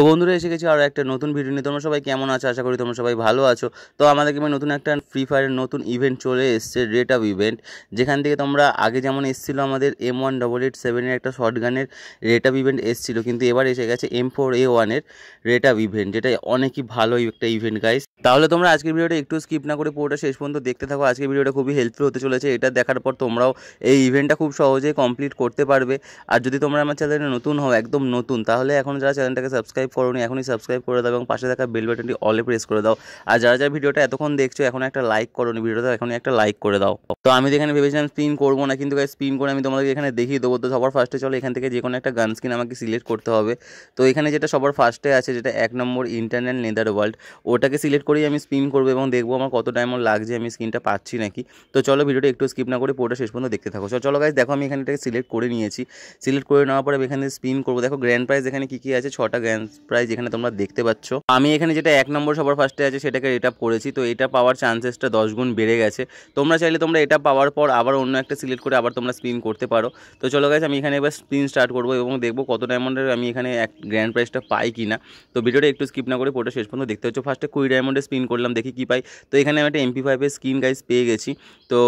তো বন্ধুরা এসে গেছি আরও একটা নতুন ভিডিও নিয়ে তোমরা সবাই কেমন আছো আশা করি তোমরা সবাই ভালো আছো তো আমাদের গেমে নতুন একটা ফ্রি ফায়ারের নতুন ইভেন্ট চলে এসছে রেট অফ ইভেন্ট যেখান থেকে তোমরা আগে যেমন এসেছিলো আমাদের এম ওয়ান ডবল এইট সেভেনের একটা শর্ট গানের রেট অফ ইভেন্ট এসেছিলো কিন্তু এবার এসে গেছে এম ফোর এ ওয়ানের রেট অফ ইভেন্ট যেটা অনেকই ভালো একটা ইভেন্ট গাইস তাহলে তোমরা আজকের ভিডিওটা একটু স্কিপ না করে পুরোটা শেষ পর্যন্ত দেখতে থাকো আজকের ভিডিওটা খুবই হেল্পফুল হতে চলেছে এটা দেখার পর তোমরাও এই ইভেন্টটা খুব সহজে কমপ্লিট করতে পারবে আর যদি তোমরা আমার চ্যানেলে নতুন হও একদম নতুন তাহলে এখন যারা চ্যানেলটাকে সাবস্ক্রাইব সাবস্ক্রাইব করোনি এখনই সাবস্ক্রাইব করে দাও এবং পাশে থাকা বেল বাটনটি অলে প্রেস করে দাও আর যারা যারা ভিডিওটা এতক্ষণ দেখছো এখন একটা লাইক করোনি ভিডিওটা এখনই একটা লাইক করে দাও তো আমি এখানে ভেবেছিলাম স্পিন করবো না কিন্তু স্পিন করে আমি তোমাদেরকে এখানে দেখিয়ে দেবো তো সবার ফার্স্টে চলো এখান থেকে যে কোনো একটা গান স্কিন আমাকে সিলেক্ট করতে হবে তো এখানে যেটা সবার ফার্স্টে আছে যেটা এক নম্বর ইন্টারনেট নেদার ওয়ার্ল্ড ওটাকে সিলেক্ট করেই আমি স্পিন করবো এবং দেখবো আমার কত ডায়মন্ড লাগছে আমি স্কিনটা পাচ্ছি নাকি তো চলো ভিডিওটা একটু স্কিপ না করে পুরোটা শেষ পর্যন্ত দেখতে থাকো চলো গাইজ দেখো আমি এখানটাকে সিলেক্ট করে নিয়েছি সিলেক্ট করে নেওয়ার পরে এখানে স্পিন করবো দেখো গ্র্যান্ড প্রাইজ এখানে কী কী আছে ছটা গ্র্যান্ড চান্স প্রাইজ এখানে তোমরা দেখতে পাচ্ছ আমি এখানে যেটা এক নম্বর সবার ফার্স্টে আছে সেটাকে রেট আপ করেছি তো এটা পাওয়ার চান্সেসটা দশ গুণ বেড়ে গেছে তোমরা চাইলে তোমরা এটা পাওয়ার পর আবার অন্য একটা সিলেক্ট করে আবার তোমরা স্পিন করতে পারো তো চলো গেছে আমি এখানে এবার স্পিন স্টার্ট করবো এবং দেখবো কত ডায়মন্ডের আমি এখানে এক গ্র্যান্ড প্রাইজটা পাই কি না তো ভিডিওটা একটু স্কিপ না করে পোটা শেষ পর্যন্ত দেখতে হচ্ছে ফার্স্টে কুড়ি ডায়মন্ডে স্পিন করলাম দেখি কী পাই তো এখানে আমি একটা এমপি ফাইভের স্কিন গাইজ পেয়ে গেছি তো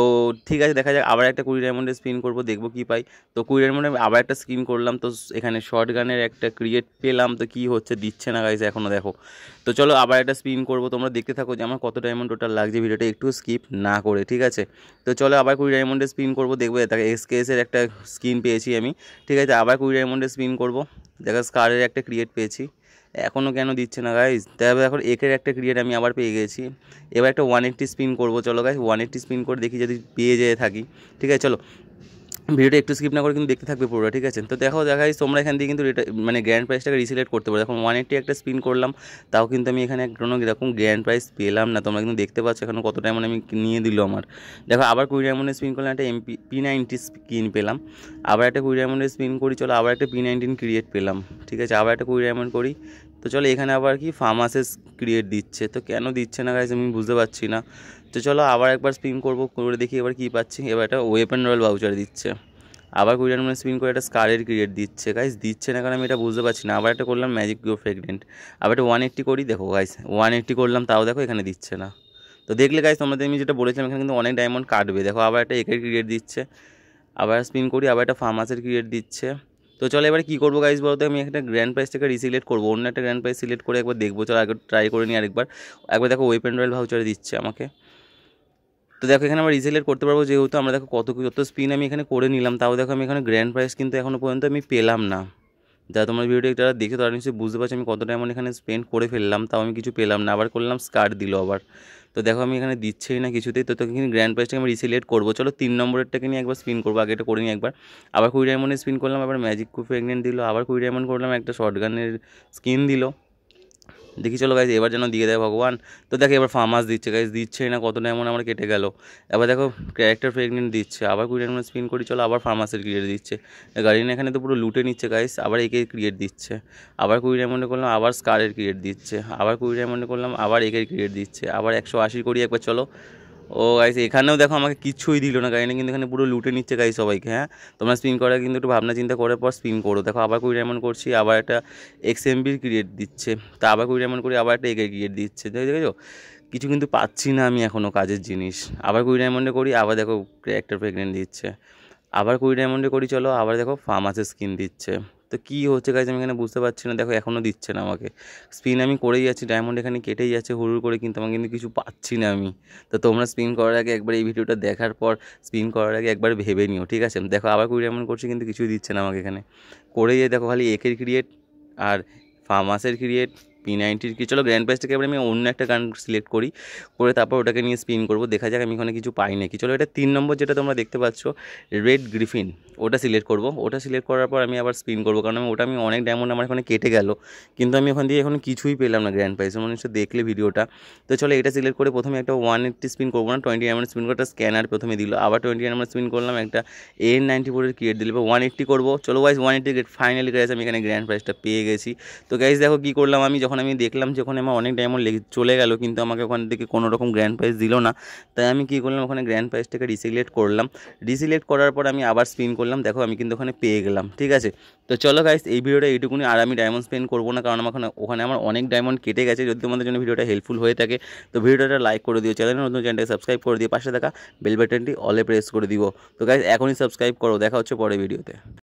ঠিক আছে দেখা যাক আবার একটা কুড়ি ডায়মন্ডে স্পিন করবো দেখবো কী পাই তো কুড়ি ডায়মন্ডে আবার একটা স্কিন করলাম তো এখানে শর্ট গানের একটা ক্রিয়েট পেলাম তো কি হচ্ছে দিচ্ছে না গাইস এখনও দেখো তো চলো আবার একটা স্পিন করবো তোমরা দেখতে থাকো যে আমার কত ডায়মন্ড টোটাল লাগছে ভিডিওটা একটু স্কিপ না করে ঠিক আছে তো চলো আবার কুড়ি ডায়মন্ডে স্পিন করবো দেখবো তাকে এসকেএসের একটা স্কিন পেয়েছি আমি ঠিক আছে আবার কুড়ি ডায়মন্ডে স্পিন করবো দেখা স্কারের একটা ক্রিয়েট পেয়েছি এখনও কেন দিচ্ছে না গাইজ তারপর এখন একের একটা ক্রিয়েট আমি আবার পেয়ে গেছি এবার একটা ওয়ান এইট্টি স্পিন করবো চলো গাইজ ওয়ান এইট্টি স্পিন করে দেখি যদি পেয়ে যেয়ে থাকি ঠিক আছে চলো ভিডিওটা একটু স্কিপ না করে কিন্তু দেখতে থাকবে পুরোটা ঠিক আছে তো দেখো দেখাই তোমরা এখান দিয়ে কিন্তু মানে গ্র্যান্ড প্রাইসটাকে রিসিলেক্ট করতে পারো দেখো ওয়ান এইটি একটা স্পিন করলাম তাও কিন্তু আমি এখানে কোনো এরকম গ্র্যান্ড প্রাইস পেলাম না তোমরা কিন্তু দেখতে পাচ্ছ এখন কত ডায়মন্ড আমি নিয়ে দিল আমার দেখো আবার কুড়ি ডায়মন্ডের স্পিন করলাম একটা এমপি পি নাইনটি স্কিন পেলাম আবার একটা কুড়ি ডায়মন্ডের স্পিন করি চলো আবার একটা পি নাইনটিন ক্রিয়েট পেলাম ঠিক আছে আবার একটা কুড়ি ডায়মন্ড করি তো চলো এখানে আবার কি ফার্মাসেস ক্রিয়েট দিচ্ছে তো কেন দিচ্ছে না গাইজ আমি বুঝতে পারছি না তো চলো আবার একবার স্পিন করবো করে দেখি এবার কি পাচ্ছি এবার একটা ওয়েপেন রয়েল ভাউচার দিচ্ছে আবার কুইটার মানে স্পিন করে একটা স্কারের ক্রিয়েট দিচ্ছে গাইজ দিচ্ছে না কারণ আমি এটা বুঝতে পারছি না আবার একটা করলাম ম্যাজিক গ্রো ফ্রেগনেন্ট আবার একটা ওয়ান এইট্টি করি দেখো গাইজ ওয়ান এইটটি করলাম তাও দেখো এখানে দিচ্ছে না তো দেখলে গাইজ তোমাদের আমি যেটা বলেছিলাম এখানে কিন্তু অনেক ডায়মন্ড কাটবে দেখো আবার একটা একের ক্রিয়েট দিচ্ছে আবার স্পিন করি আবার একটা ফার্মাসের ক্রিয়েট দিচ্ছে তো চলো এবার কী করবো গাইজ বলতে আমি একটা গ্র্যান্ড প্রাইস থেকে রিসিলেক্ট করবো অন্য একটা গ্র্যান্ড প্রাইস সিলেক্ট করে একবার দেখবো চলো আগে ট্রাই করে নিই আরেকবার একবার দেখো ওয়েপেন রয়েল ভাউচারে দিচ্ছে আমাকে তো দেখো এখানে আমরা রিসিলেক্ট করতে পারবো যেহেতু আমরা দেখো কত যত স্পিন আমি এখানে করে নিলাম তাও দেখো আমি এখানে গ্র্যান্ড প্রাইস কিন্তু এখনও পর্যন্ত আমি পেলাম না যা তোমার ভিডিওটি যারা দেখে তারা নিশ্চয়ই বুঝতে পারছো আমি কতটা আমার এখানে স্পেন্ড করে ফেললাম তাও আমি কিছু পেলাম না আবার করলাম স্কার্ট দিল আবার তো দেখো আমি এখানে দিচ্ছেই না কিছুতেই তো কিন্তু গ্র্যান্ড প্রাইজটাকে আমি রিসিলেট করবো চলো তিন নম্বরেরটাকে নিয়ে একবার স্পিন করবো আগে এটা করিনি একবার আবার কুড়ি ডায়মন্ডে স্পিন করলাম আবার ম্যাজিক প্রেগনেন্ট দিল আবার কুড়ি ডায়মন্ড করলাম একটা শর্ট গানের স্কিন দিল দেখি চলো গাইজ এবার যেন দিয়ে দেয় ভগবান তো দেখো এবার ফার্মাস দিচ্ছে গাইজ দিচ্ছেই না কতটা এমন আমার কেটে গেল এবার দেখো ক্যারেক্টার প্রেগনেন্ট দিচ্ছে আবার কুড়ি মধ্যে স্পিন করি চলো আবার ফার্মাসের ক্রিয়েট দিচ্ছে গার্ডিয়ান এখানে তো পুরো লুটে নিচ্ছে গাইজ আবার একে ক্রিয়েট দিচ্ছে আবার কুড়ি ডায়মন্ডে করলাম আবার স্কারের ক্রিয়েট দিচ্ছে আবার কুড়ি ডায়মন্ডে করলাম আবার একের ক্রিয়েট দিচ্ছে আবার একশো আশি করি একবার চলো ও গাইস এখানেও দেখো আমাকে কিছুই দিল না গাড়ি কিন্তু এখানে পুরো লুটে নিচ্ছে গাই সবাইকে হ্যাঁ তোমরা স্পিন করে কিন্তু একটু ভাবনা চিন্তা করার পর স্পিন করো দেখো আবার কুড়ি ডায়মন্ড করছি আবার একটা এক্স এমবির ক্রিয়েট দিচ্ছে তা আবার কুড়ি ডায়মন্ড করি আবার একটা এগের ক্রিয়েট দিচ্ছে দেখেছো কিছু কিন্তু পাচ্ছি না আমি এখনও কাজের জিনিস আবার কুড়ি ডায়মন্ডে করি আবার দেখো একটা প্রেগনেন্ট দিচ্ছে আবার কুড়ি ডায়মন্ডে করি চলো আবার দেখো ফার্মাসের স্কিন দিচ্ছে তো কী হচ্ছে গাইজ আমি এখানে বুঝতে পারছি না দেখো এখনও দিচ্ছে না আমাকে স্পিন আমি করেই যাচ্ছি ডায়মন্ড এখানে কেটেই যাচ্ছে হুড়ুর করে কিন্তু আমাকে কিন্তু কিছু পাচ্ছি না আমি তো তোমরা স্পিন করার আগে একবার এই ভিডিওটা দেখার পর স্পিন করার আগে একবার ভেবে নিও ঠিক আছে দেখো আবার কুড়ি ডায়মন্ড করছি কিন্তু কিছুই দিচ্ছে না আমাকে এখানে করেই দেখো খালি একের ক্রিয়েট আর ফার্মাসের ক্রিয়েট পি নাইনটির কি চলো গ্র্যান্ড প্রাইজটাকে এবারে আমি অন্য একটা গান সিলেক্ট করি করে তারপর ওটাকে নিয়ে স্পিন করব দেখা যাক আমি এখানে কিছু পাই নাকি চলো এটা তিন নম্বর যেটা তোমরা দেখতে পাচ্ছ রেড গ্রিফিন ওটা সিলেক্ট করব ওটা সিলেক্ট করার পর আমি আবার স্পিন করব কারণ ওটা আমি অনেক ডায়মন্ড আমার এখানে কেটে গেল কিন্তু আমি ওখান দিয়ে এখন কিছুই পেলাম না গ্র্যান্ড প্রাইজ মানে দেখলে ভিডিওটা তো চলো এটা সিলেক্ট করে প্রথমে একটা ওয়ান এইটটি স্পিন করবো না টোয়েন্টি ডায়মন্ড স্পিন করে একটা স্ক্যানার প্রথমে দিল আবার টোয়েন্টি ডায়মন্ড স্পিন করলাম একটা এন নাইনটি ফোরের ক্রিয়েট দিল বা ওয়ান এইটটি করবো চলো wise one eighty finally gas আমি এখানে গ্র্যান্ড প্রাইজটা পেয়ে গেছি তো গাইজ দেখো কী করলাম আমি যখন আমি দেখলাম যে ওখানে আমার অনেক ডায়মন্ড লেগে চলে গেল কিন্তু আমাকে ওখান থেকে কোনো রকম গ্র্যান্ড প্রাইজ দিল না তাই আমি কী করলাম ওখানে গ্র্যান্ড প্রাইজটাকে রিসিলেক্ট করলাম রিসিলেক্ট করার পর আমি আবার স্পিন করলাম দেখো আমি কিন্তু ওখানে পেয়ে গেলাম ঠিক আছে তো চলো গাইস এই ভিডিওটা এইটুকুনি আর আমি ডায়মন্ড স্পেন করবো না কারণ আমার ওখানে আমার অনেক ডায়মন্ড কেটে গেছে যদি তোমাদের জন্য ভিডিওটা হেল্পফুল হয়ে থাকে তো ভিডিওটা লাইক করে দিও চ্যানেল নতুন চ্যানেলটাকে সাবস্ক্রাইব করে দিও পাশে থাকা বেল বাটনটি অলে প্রেস করে দিব তো গাইস এখনই সাবস্ক্রাইব করো দেখা হচ্ছে পরে ভিডিওতে